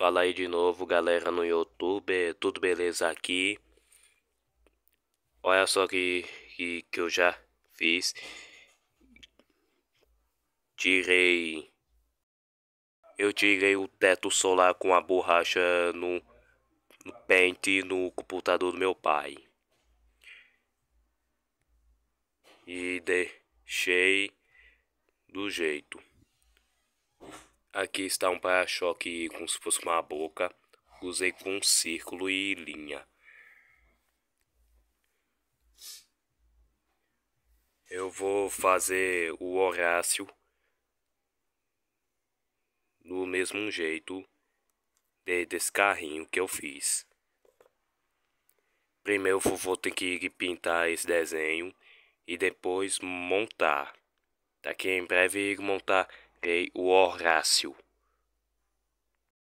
Fala aí de novo, galera no YouTube, tudo beleza aqui? Olha só que, que, que eu já fiz. Tirei... Eu tirei o teto solar com a borracha no, no pente no computador do meu pai. E deixei do jeito. Aqui está um para-choque como se fosse uma boca. Usei com um círculo e linha. Eu vou fazer o Horácio do mesmo jeito de, desse carrinho que eu fiz. Primeiro eu vou ter que pintar esse desenho e depois montar. Daqui em breve montar Ei, é o Horácio.